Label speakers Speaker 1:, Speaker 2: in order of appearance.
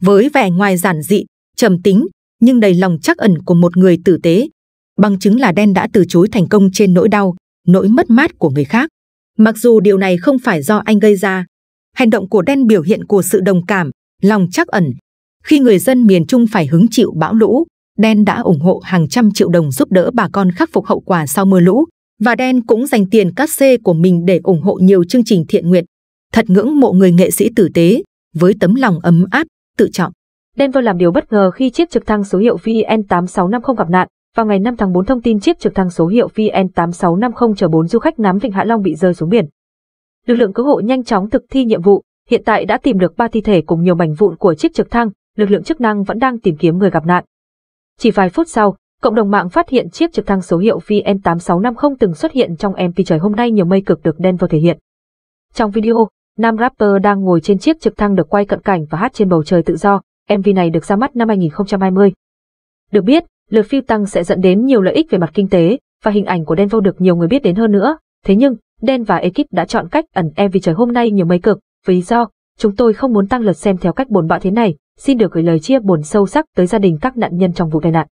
Speaker 1: với vẻ ngoài giản dị, trầm tính nhưng đầy lòng chắc ẩn của một người tử tế. Bằng chứng là Đen đã từ chối thành công trên nỗi đau, nỗi mất mát của người khác. Mặc dù điều này không phải do anh gây ra, hành động của Đen biểu hiện của sự đồng cảm, lòng chắc ẩn. Khi người dân miền Trung phải hứng chịu bão lũ, Đen đã ủng hộ hàng trăm triệu đồng giúp đỡ bà con khắc phục hậu quả sau mưa lũ và Đen cũng dành tiền cát xê của mình để ủng hộ nhiều chương trình thiện nguyện. Thật ngưỡng mộ người nghệ sĩ tử tế với tấm lòng ấm áp tự
Speaker 2: trọng. Denver làm điều bất ngờ khi chiếc trực thăng số hiệu VN8650 gặp nạn. Vào ngày 5 tháng 4 thông tin chiếc trực thăng số hiệu VN8650 chở 4 du khách nắm Vịnh Hạ Long bị rơi xuống biển. Lực lượng cứu hộ nhanh chóng thực thi nhiệm vụ, hiện tại đã tìm được 3 thi thể cùng nhiều mảnh vụn của chiếc trực thăng, lực lượng chức năng vẫn đang tìm kiếm người gặp nạn. Chỉ vài phút sau, cộng đồng mạng phát hiện chiếc trực thăng số hiệu VN8650 từng xuất hiện trong MV trời hôm nay nhiều mây cực được Denver thể hiện. Trong video, Nam rapper đang ngồi trên chiếc trực thăng được quay cận cảnh và hát trên bầu trời tự do. MV này được ra mắt năm 2020. Được biết, lượt phiêu tăng sẽ dẫn đến nhiều lợi ích về mặt kinh tế và hình ảnh của Denvo được nhiều người biết đến hơn nữa. Thế nhưng, Den và ekip đã chọn cách ẩn MV trời hôm nay nhiều mây cực. Vì do, chúng tôi không muốn tăng lượt xem theo cách bồn bạ thế này, xin được gửi lời chia buồn sâu sắc tới gia đình các nạn nhân trong vụ tai nạn.